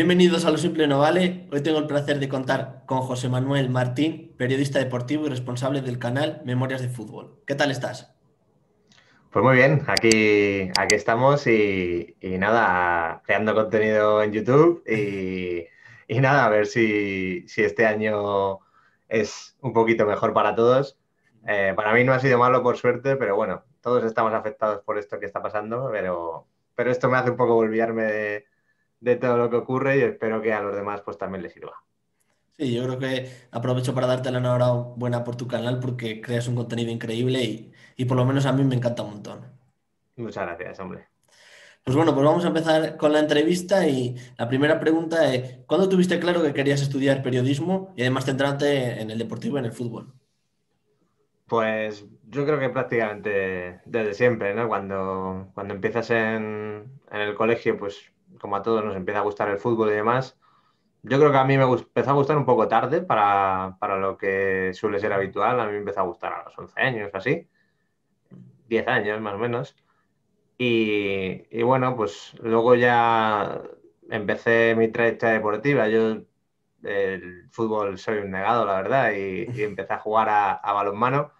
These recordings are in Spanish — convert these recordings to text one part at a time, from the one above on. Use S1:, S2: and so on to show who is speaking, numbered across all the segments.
S1: Bienvenidos a Lo Simple No Vale. Hoy tengo el placer de contar con José Manuel Martín, periodista deportivo y responsable del canal Memorias de Fútbol. ¿Qué tal estás?
S2: Pues muy bien, aquí, aquí estamos y, nada, creando contenido en YouTube y, nada, a ver si, este año es un poquito mejor para todos. Eh, para mí no ha sido malo por suerte, pero bueno, todos estamos afectados por esto que está pasando, pero, pero esto me hace un poco olvidarme de de todo lo que ocurre y espero que a los demás pues también les sirva.
S1: Sí, yo creo que aprovecho para darte la enhorabuena por tu canal porque creas un contenido increíble y, por lo menos a mí me encanta un montón. Muchas gracias, hombre. Pues bueno, pues vamos a empezar con la entrevista y la primera pregunta es, ¿cuándo tuviste claro que querías estudiar periodismo y además centrarte en el deportivo y en el
S2: fútbol? Pues yo creo que prácticamente desde siempre, ¿no? Cuando, cuando empiezas en, en el colegio, pues como a todos nos empieza a gustar el fútbol y demás, yo creo que a mí me empezó a gustar un poco tarde para, lo que suele ser habitual. A mí me empezó a gustar a los 11 años así, 10 años más o menos. Y, bueno, pues luego ya empecé mi trayectoria deportiva. Yo el fútbol soy un negado, la verdad, y, empecé a jugar a, a, balonmano.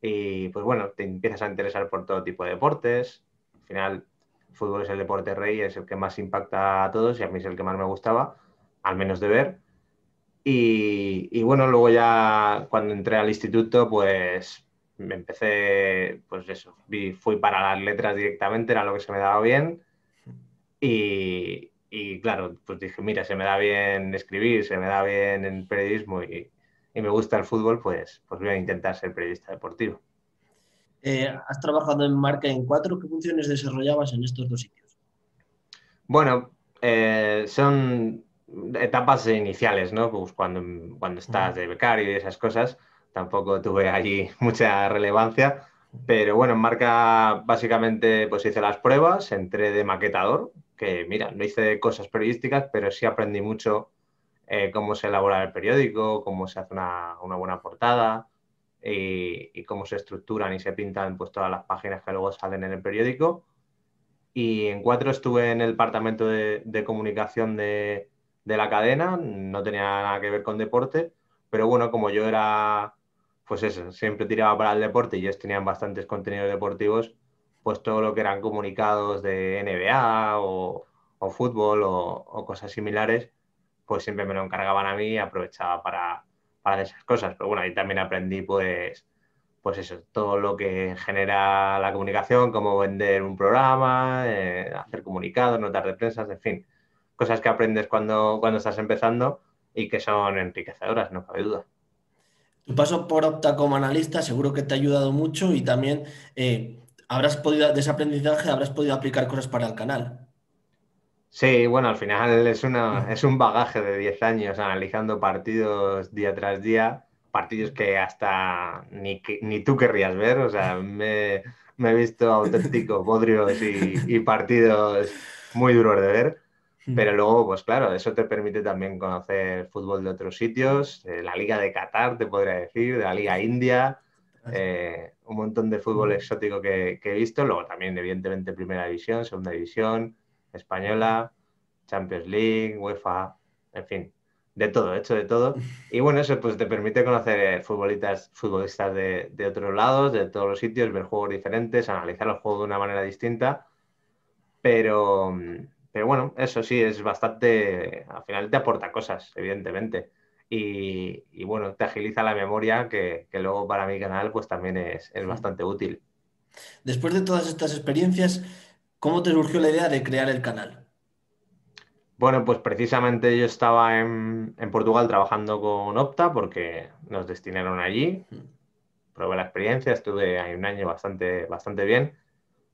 S2: Y pues bueno, te empiezas a interesar por todo tipo de deportes. Al final, fútbol es el deporte rey, es el que más impacta a todos y a mí es el que más me gustaba, al menos de ver. Y, bueno, luego ya cuando entré al instituto, pues me empecé, pues eso, fui para las letras directamente, era lo que se me daba bien. Y, claro, pues dije, mira, se me da bien escribir, se me da bien el periodismo y, y me gusta el fútbol, pues, pues voy a intentar ser periodista deportivo. Eh, ¿Has trabajado en marca en cuatro?
S1: ¿Qué funciones desarrollabas en estos dos sitios?
S2: Bueno, eh, son etapas iniciales, ¿no? Pues cuando, estás de becario y esas cosas, tampoco tuve allí mucha relevancia. Pero bueno, en marca básicamente pues hice las pruebas, entré de maquetador, que mira, no hice cosas periodísticas, pero sí aprendí mucho eh, cómo se elabora el periódico, cómo se hace una buena portada, eh, y, cómo se estructuran y se pintan pues, todas las páginas que luego salen en el periódico. Y en cuatro estuve en el departamento de, comunicación de, de la cadena, no tenía nada que ver con deporte, pero bueno, como yo era, pues eso, siempre tiraba para el deporte y ellos tenían bastantes contenidos deportivos, pues todo lo que eran comunicados de NBA o, o fútbol o, o, cosas similares, pues siempre me lo encargaban a mí y aprovechaba para, para esas cosas. Pero bueno, ahí también aprendí pues, pues eso, todo lo que genera la comunicación, como vender un programa, eh, hacer comunicados, notas de prensa, en fin, cosas que aprendes cuando, cuando estás empezando y que son enriquecedoras, no cabe duda. Tu
S1: paso por Opta como analista seguro que te ha ayudado mucho y también eh, habrás podido, de ese aprendizaje habrás podido aplicar cosas para el canal.
S2: Sí, bueno, al final es, es un bagaje de 10 años analizando partidos día tras día, partidos que hasta ni, tú querrías ver, o sea, me, he visto auténticos bodrios y, partidos muy duros de ver, hmm. pero luego, pues claro, eso te permite también conocer fútbol de otros sitios, eh, la Liga de Qatar, te podría decir, de la Liga India, eh, un montón de fútbol hmm. exótico que, que he visto, luego también evidentemente Primera División, Segunda División española, Champions League, UEFA, en fin, de todo, hecho de todo. Y bueno, eso pues te permite conocer eh, futbolistas, futbolistas de, otros lados, de todos los sitios, ver juegos diferentes, analizar el juego de una manera distinta. Pero, bueno, eso sí, es bastante, al final te aporta cosas, evidentemente. Y, bueno, te agiliza la memoria, que, luego para mi canal pues también es, es bastante útil. Después de todas estas experiencias, ¿Cómo te surgió la idea de crear el canal? Bueno, pues precisamente yo estaba en, Portugal trabajando con Opta porque nos destinaron allí. Hmm. Probé la experiencia, estuve ahí un año bastante, bastante bien.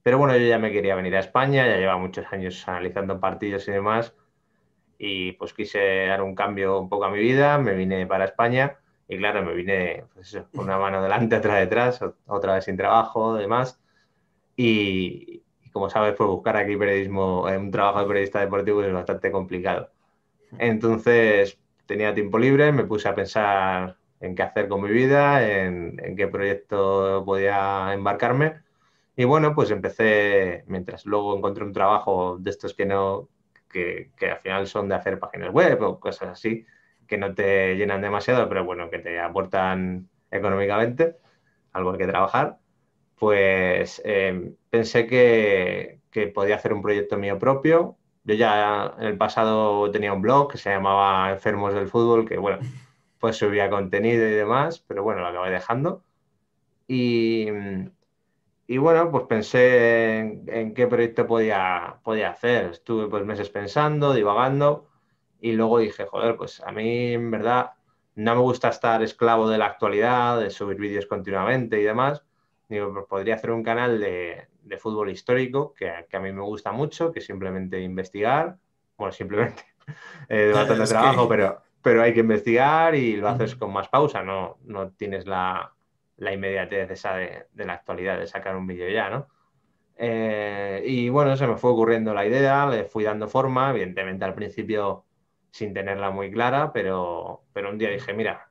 S2: Pero bueno, yo ya me quería venir a España, ya llevaba muchos años analizando partidos y demás. Y pues quise dar un cambio un poco a mi vida, me vine para España. Y claro, me vine pues una mano delante, otra detrás, otra vez sin trabajo, demás. Y, como sabes, pues buscar aquí periodismo, eh, un trabajo de periodista deportivo es bastante complicado. Entonces tenía tiempo libre, me puse a pensar en qué hacer con mi vida, en, qué proyecto podía embarcarme. Y bueno, pues empecé, mientras luego encontré un trabajo de estos que no, que, que, al final son de hacer páginas web o cosas así, que no te llenan demasiado, pero bueno, que te aportan económicamente, algo hay que trabajar pues eh, pensé que, podía hacer un proyecto mío propio. Yo ya en el pasado tenía un blog que se llamaba Enfermos del Fútbol, que bueno, pues subía contenido y demás, pero bueno, lo acabé dejando. Y, y bueno, pues pensé en, qué proyecto podía, podía hacer. Estuve pues meses pensando, divagando, y luego dije, joder, pues a mí en verdad no me gusta estar esclavo de la actualidad, de subir vídeos continuamente y demás Digo, pues podría hacer un canal de, fútbol histórico, que, a mí me gusta mucho, que simplemente investigar, bueno, simplemente eh, bastante trabajo, pero, pero hay que investigar y lo haces con más pausa, no, no tienes la, inmediatez esa de, la actualidad, de sacar un vídeo ya, ¿no? Eh, y bueno, se me fue ocurriendo la idea, le fui dando forma, evidentemente al principio sin tenerla muy clara, pero, pero un día dije, mira,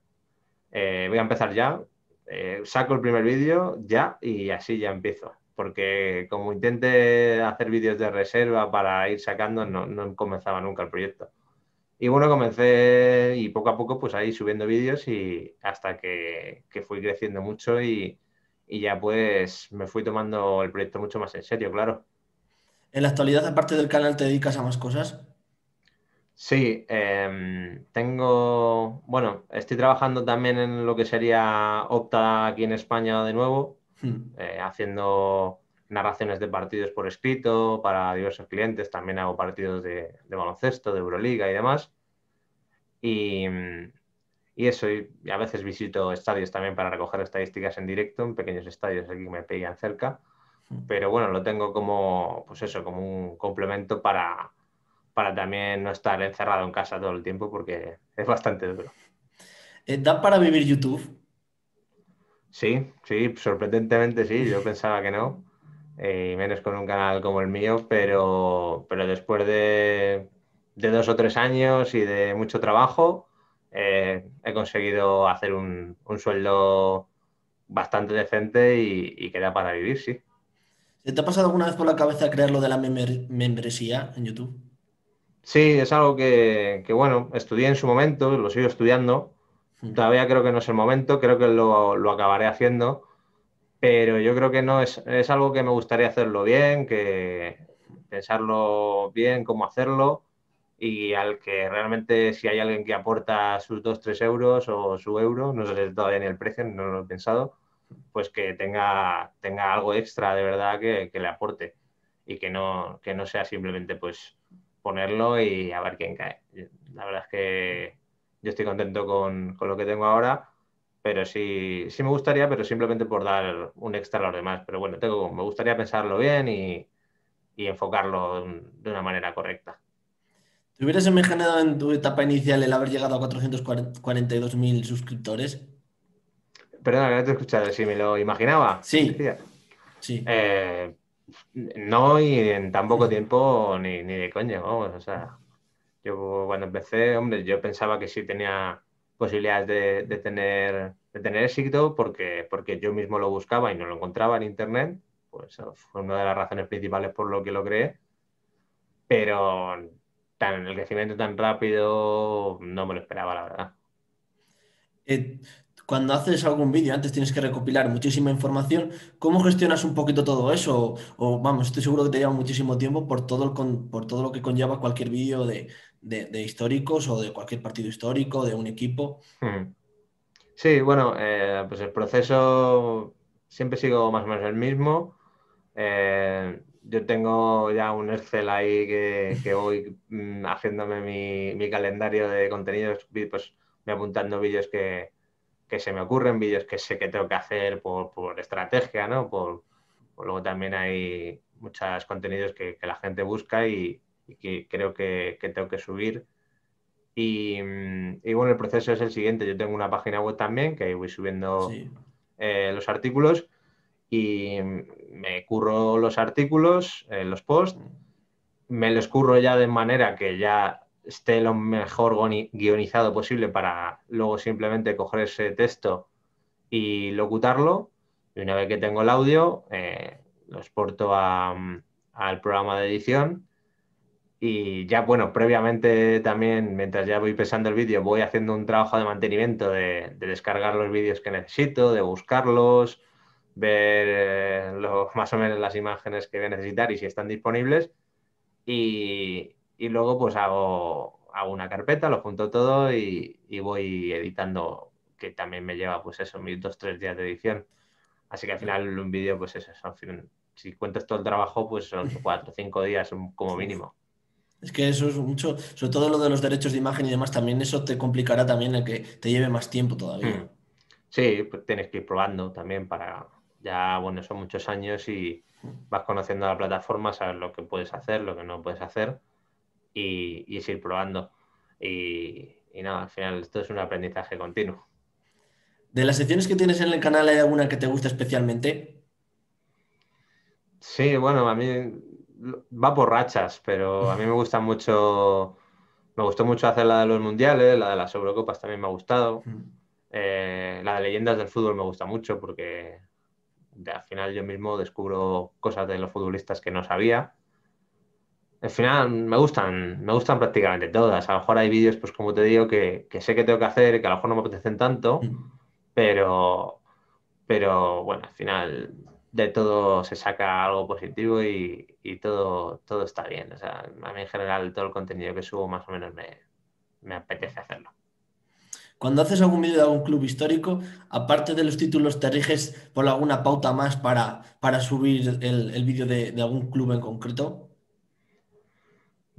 S2: eh, voy a empezar ya, eh, saco el primer vídeo ya y así ya empiezo. Porque como intenté hacer vídeos de reserva para ir sacando, no, no comenzaba nunca el proyecto. Y bueno, comencé y poco a poco pues ahí subiendo vídeos y hasta que, que fui creciendo mucho y, y, ya pues me fui tomando el proyecto mucho más en serio, claro.
S1: ¿En la actualidad, aparte del canal, te dedicas a más cosas?
S2: Sí, em, tengo, bueno, estoy trabajando también en lo que sería Opta aquí en España de nuevo, hmm. eh, haciendo narraciones de partidos por escrito para diversos clientes, también hago partidos de, baloncesto, de Euroliga y demás. Y, em, eso, y a veces visito estadios también para recoger estadísticas en directo, en pequeños estadios aquí que me pillan cerca. Hmm. Pero bueno, lo tengo como, pues eso, como un complemento para, para también no estar encerrado en casa todo el tiempo porque es bastante duro. Eh, ¿Da para vivir YouTube? Sí, sí, sorprendentemente sí, yo pensaba que no, eh, Y menos con un canal como el mío, pero, después de, dos o tres años y de mucho trabajo, eh, he conseguido hacer un, un, sueldo bastante decente y, queda para vivir, sí. ¿Te ha pasado alguna vez por la cabeza crear lo de la membresía en YouTube? Sí, es algo que, bueno, estudié en su momento, lo sigo estudiando. Todavía creo que no es el momento, creo que lo, acabaré haciendo, pero yo creo que no es, algo que me gustaría hacerlo bien, que pensarlo bien, cómo hacerlo y al que realmente si hay alguien que aporta sus 2, 3 euros o su euro, no sé todavía ni el precio, no lo he pensado, pues que tenga, tenga algo extra de verdad que, le aporte y que no, que no sea simplemente pues ponerlo y a ver quién cae. La verdad es que yo estoy contento con, lo que tengo ahora, pero sí, sí me gustaría, pero simplemente por dar un extra a los demás. Pero bueno, tengo, me gustaría pensarlo bien y, enfocarlo de una manera correcta. ¿Te hubieras imaginado
S1: en tu etapa inicial el haber llegado a 442.000 suscriptores?
S2: Perdona, que no te he escuchado, si me lo imaginaba. Sí. Sí. Eh, no, y en tan poco tiempo ni, de coña, O sea, yo cuando empecé, hombre, yo pensaba que sí tenía posibilidades de, tener, de tener éxito porque, porque yo mismo lo buscaba y no lo encontraba en internet. Pues fue una de las razones principales por lo que lo creé. Pero tan, el crecimiento tan rápido no me lo esperaba, la verdad. Eh, cuando haces algún
S1: vídeo, antes tienes que recopilar muchísima información. ¿Cómo gestionas un poquito todo eso? O, vamos, estoy seguro que te lleva muchísimo tiempo por todo, el por todo lo que conlleva cualquier vídeo de,
S2: históricos o de cualquier partido histórico, de un equipo. Hmm. Sí, bueno, eh, pues el proceso siempre sigo más o menos el mismo. Eh, yo tengo ya un Excel ahí que, voy mm, haciéndome mi, calendario de contenidos, pues me apuntando vídeos que, que se me ocurren, vídeos que sé que tengo que hacer por, estrategia, ¿no? Por, luego también hay muchos contenidos que, la gente busca y, que creo que, tengo que subir. Y, bueno, el proceso es el siguiente. Yo tengo una página web también que ahí voy subiendo eh, los artículos y me curro los artículos, eh, los posts, mm. me los curro ya de manera que ya esté lo mejor guionizado posible para luego simplemente coger ese texto y locutarlo. Y una vez que tengo el audio, eh, lo exporto mm, al programa de edición. Y ya, bueno, previamente también, mientras ya voy pesando el vídeo, voy haciendo un trabajo de mantenimiento de, descargar los vídeos que necesito, de buscarlos, ver eh, los, más o menos las imágenes que voy a necesitar y si están disponibles. Y, y luego pues hago, hago una carpeta, lo junto todo y, y, voy editando, que también me lleva pues eso, mis dos, tres días de edición. Así que al final un vídeo pues eso, si cuentas todo el trabajo pues son cuatro o cinco días como mínimo.
S1: Es que eso es mucho, sobre todo lo de los derechos de imagen y demás, también eso te complicará también el que te lleve más tiempo todavía. Mm.
S2: Sí, pues tienes que ir probando también para, ya bueno, son muchos años y mm. vas conociendo la plataforma, sabes lo que puedes hacer, lo que no puedes hacer y, es ir probando. Y, nada, al final esto es un aprendizaje continuo.
S1: ¿De las secciones que tienes
S2: en el canal hay alguna que te gusta especialmente? Sí, bueno, a mí va por rachas, pero a mí me gusta mucho, me gustó mucho hacer la de los mundiales, la de las Eurocopas también me ha gustado, eh, la de leyendas del fútbol me gusta mucho porque al final yo mismo descubro cosas de los futbolistas que no sabía al final me gustan, me gustan prácticamente todas. A lo mejor hay vídeos, pues como te digo, que, sé que tengo que hacer, que a lo mejor no me apetecen tanto, mm. pero, pero bueno, al final de todo se saca algo positivo y, todo, todo está bien. O sea, a mí en general todo el contenido que subo más o menos me, apetece hacerlo.
S1: Cuando haces algún vídeo de algún club histórico, aparte de los títulos, ¿te riges por alguna pauta más para, subir el, el vídeo de, de algún club en concreto?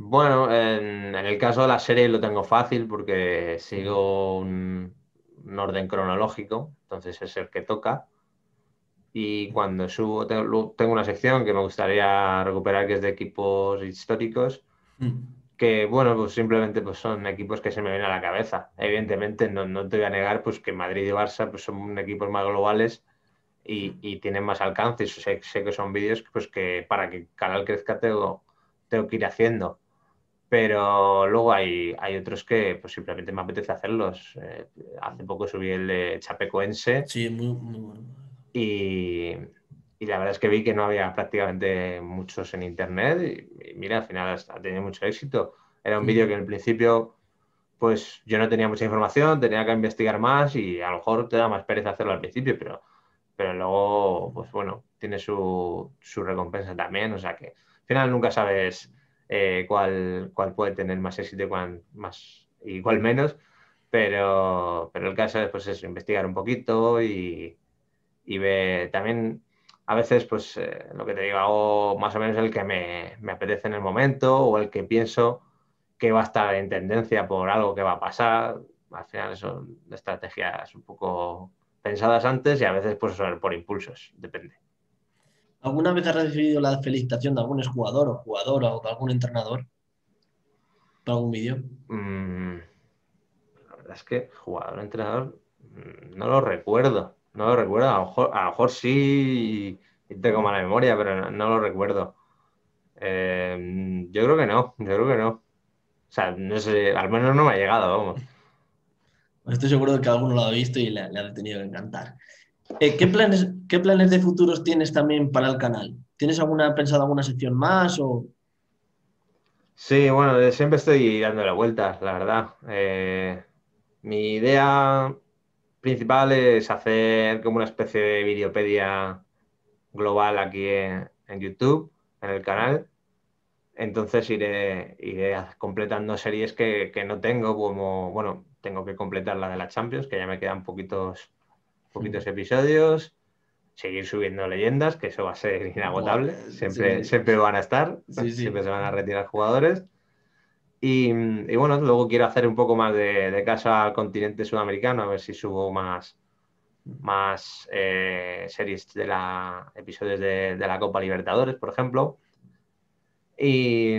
S2: Bueno, en, el caso de la serie lo tengo fácil porque sigo un, orden cronológico, entonces es el que toca. Y cuando subo, tengo, una sección que me gustaría recuperar que es de equipos históricos, mm. que bueno, pues simplemente pues son equipos que se me vienen a la cabeza. Evidentemente no, te voy a negar pues que Madrid y Barça pues son equipos más globales y, tienen más alcance. Sé, que son vídeos pues que para que el canal crezca tengo, tengo que ir haciendo pero luego hay, hay otros que pues, simplemente me apetece hacerlos. Eh, hace poco subí el de Chapecoense. Sí, muy, muy bueno. Y, y, la verdad es que vi que no había prácticamente muchos en internet. Y, mira, al final ha tenido mucho éxito. Era un vídeo mm. que en el principio, pues yo no tenía mucha información, tenía que investigar más y a lo mejor te da más pereza hacerlo al principio, pero, pero luego, pues bueno, tiene su, su recompensa también. O sea que al final nunca sabes eh, cuál, puede tener más éxito y cuál, más, igual menos, pero, pero el caso es pues investigar un poquito y, y ver también a veces, pues eh, lo que te digo, hago más o menos el que me, apetece en el momento o el que pienso que va a estar en tendencia por algo que va a pasar. Al final son estrategias un poco pensadas antes y a veces pues por impulsos, depende.
S1: ¿Alguna vez has recibido la felicitación de algún jugador o jugadora o de algún entrenador?
S2: ¿Para algún vídeo? Mm, la verdad es que jugador, o entrenador, mm, no lo recuerdo. No lo recuerdo. A lo mejor, sí y tengo mala memoria, pero no, lo recuerdo. Eh, yo creo que no, yo creo que no. O sea, no sé, al menos no me ha llegado, vamos. Pues estoy seguro de que alguno lo ha visto y le ha tenido que encantar.
S1: Eh, ¿qué, planes, ¿Qué planes de futuros tienes también para el canal? ¿Tienes alguna pensado alguna sección más
S2: Sí, bueno, siempre estoy dando la vuelta, la verdad. Eh, mi idea principal es hacer como una especie de videopedia global aquí en, YouTube, en el canal. Entonces iré, completando series que, que, no tengo, como, bueno, tengo que completar la de la Champions, que ya me quedan poquitos poquitos episodios, seguir subiendo leyendas, que eso va a ser inagotable, siempre, siempre van a estar, siempre se van a retirar jugadores. Y, bueno, luego quiero hacer un poco más de, casa al continente sudamericano, a ver si subo más, más eh, series de la episodios de, la Copa Libertadores, por ejemplo. Y,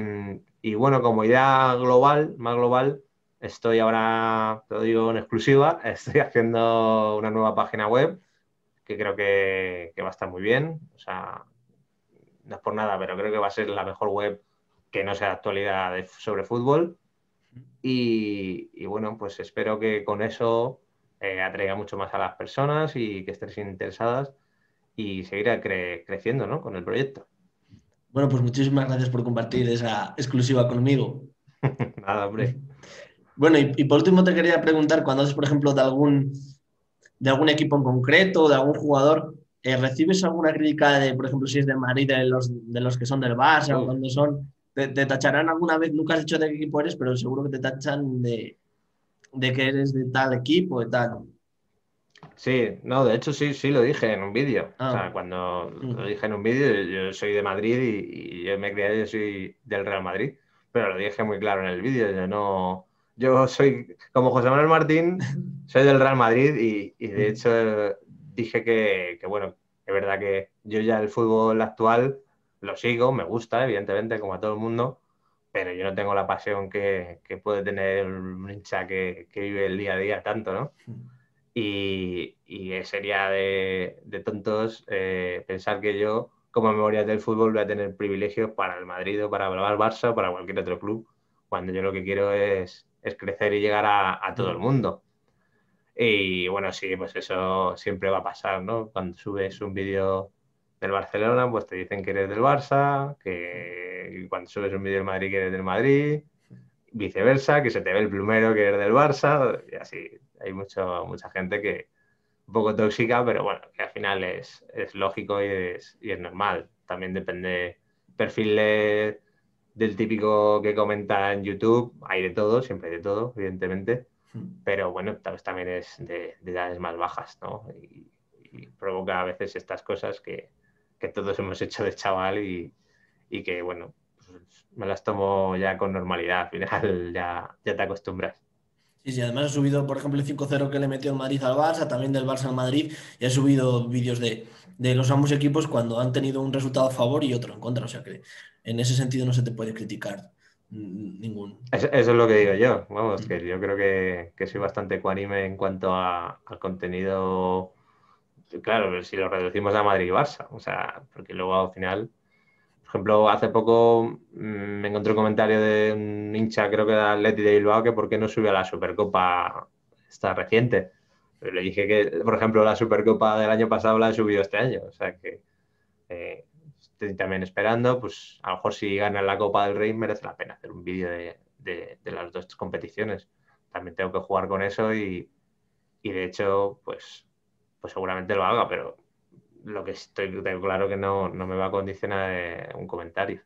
S2: y bueno, como idea global, más global, Estoy ahora, te lo digo en exclusiva, estoy haciendo una nueva página web que creo que, va a estar muy bien. O sea, no es por nada, pero creo que va a ser la mejor web que no sea actualidad sobre fútbol. Y, bueno, pues espero que con eso eh, atraiga mucho más a las personas y que estés interesadas y seguirá creciendo con el proyecto. Bueno,
S1: pues muchísimas gracias por compartir esa exclusiva conmigo. Nada, hombre. Bueno, y, por último te quería preguntar, cuando haces, por ejemplo, de algún, de algún equipo en concreto, de algún jugador, eh, ¿recibes alguna crítica de, por ejemplo, si es de Madrid, de los, de los que son del Barça o cuando son? Te, tacharán alguna vez, nunca has dicho de qué equipo eres, pero seguro que te tachan de, de que eres de tal equipo, de tal.
S2: Sí, no, de hecho sí, sí lo dije en un vídeo. O sea, ah. cuando lo dije en un vídeo, yo soy de Madrid y, yo me creía yo soy del Real Madrid, pero lo dije muy claro en el vídeo, yo no yo soy, como José Manuel Martín, soy del Real Madrid y, de mm. hecho dije que, bueno, es verdad que yo ya el fútbol actual lo sigo, me gusta, evidentemente, como a todo el mundo, pero yo no tengo la pasión que, puede tener un hincha que, vive el día a día tanto, ¿no? Mm. Y, sería de, tontos eh, pensar que yo, como memoria del fútbol, voy a tener privilegios para el Madrid o para el Barça o para cualquier otro club, cuando yo lo que quiero es es crecer y llegar a, todo mm. el mundo. Y bueno, sí, pues eso siempre va a pasar, ¿no? Cuando subes un vídeo del Barcelona, pues te dicen que eres del Barça, que cuando subes un vídeo del Madrid, que eres del Madrid, viceversa, que se te ve el plumero, que eres del Barça, y así. Hay mucha gente que un poco tóxica, pero bueno, que al final es, lógico y es, normal. También depende perfil de del típico que comenta en YouTube, hay de todo, siempre hay de todo, evidentemente, hmm. pero bueno, tal vez también es de, edades más bajas, ¿no? Y, provoca a veces estas cosas que, todos hemos hecho de chaval y, que, bueno, pues, me las tomo ya con normalidad, al final ya, ya te acostumbras.
S1: Sí, sí, además ha subido, por ejemplo, el 5-0 que le metió el Madrid al Barça, también del Barça al Madrid, y ha subido vídeos de de los ambos equipos cuando han tenido un resultado a favor y otro en contra. O sea que en ese sentido no se te puede criticar ningún.
S2: Eso, es lo que digo yo. Vamos, que yo creo que, soy bastante ecuánime en cuanto a, al contenido. Claro, si lo reducimos a Madrid y Barça, o sea, porque luego al final por ejemplo, hace poco mm, me encontré un comentario de un hincha, creo que de Atleti de Bilbao, que por qué no sube a la Supercopa esta reciente le dije que, por ejemplo, la Supercopa del año pasado la he subido este año. O sea que eh, estoy también esperando. Pues a lo mejor si ganan la Copa del Rey merece la pena hacer un vídeo de, las dos competiciones. También tengo que jugar con eso y, de hecho, pues, pues seguramente lo haga, pero lo que estoy tengo claro que no, no me va a condicionar eh, un comentario.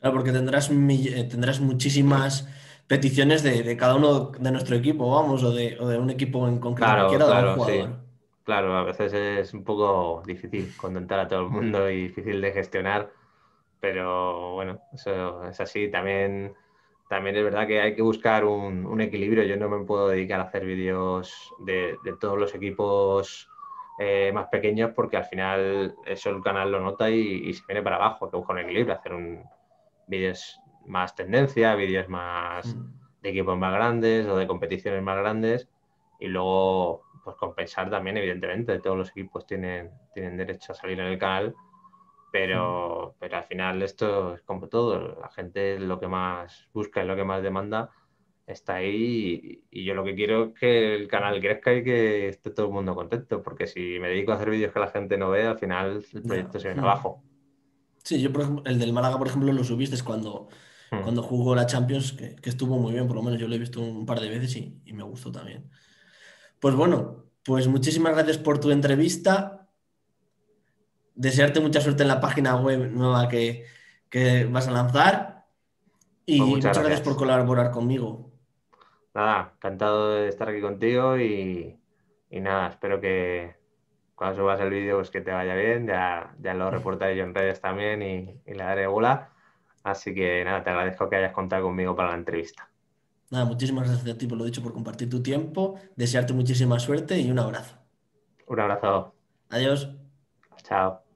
S1: Claro, porque tendrás, eh, tendrás muchísimas peticiones de, cada uno de nuestro equipo, vamos, o de, un equipo en concreto. Claro, claro,
S2: claro, a veces es un poco difícil contentar a todo el mm. mundo y difícil de gestionar, pero bueno, eso es así. También, también es verdad que hay que buscar un, equilibrio. Yo no me puedo dedicar a hacer vídeos de, todos los equipos. Eh, más pequeños porque al final eso el canal lo nota y, se viene para abajo, que busca un equilibrio, hacer un vídeos más tendencia, vídeos más mm. de equipos más grandes o de competiciones más grandes y luego pues compensar también evidentemente todos los equipos tienen, tienen derecho a salir en el canal pero, pero al final esto es como todo, la gente lo que más busca y lo que más demanda está ahí y, yo lo que quiero es que el canal crezca y que esté todo el mundo contento, porque si me dedico a hacer vídeos que la gente no ve, al final el proyecto se viene abajo.
S1: Sí, yo por ejemplo, el del Málaga, por ejemplo, lo subiste cuando Hmm. cuando jugó la Champions, que, estuvo muy bien, por lo menos yo lo he visto un par de veces y, me gustó también. Pues bueno, pues muchísimas gracias por tu entrevista. Desearte mucha suerte en la página web nueva que, vas a lanzar. Y pues muchas, gracias. por colaborar conmigo.
S2: Nada, encantado de estar aquí contigo y, nada, espero que, cuando subas el vídeo, pues que te vaya bien. Ya, lo reportaré yo en redes también y, y le daré bola. Así que nada, te agradezco que hayas contado conmigo para la entrevista.
S1: Nada, muchísimas gracias a ti por lo dicho, por compartir tu tiempo, desearte muchísima suerte y un abrazo.
S2: Un abrazo. Adiós. Chao.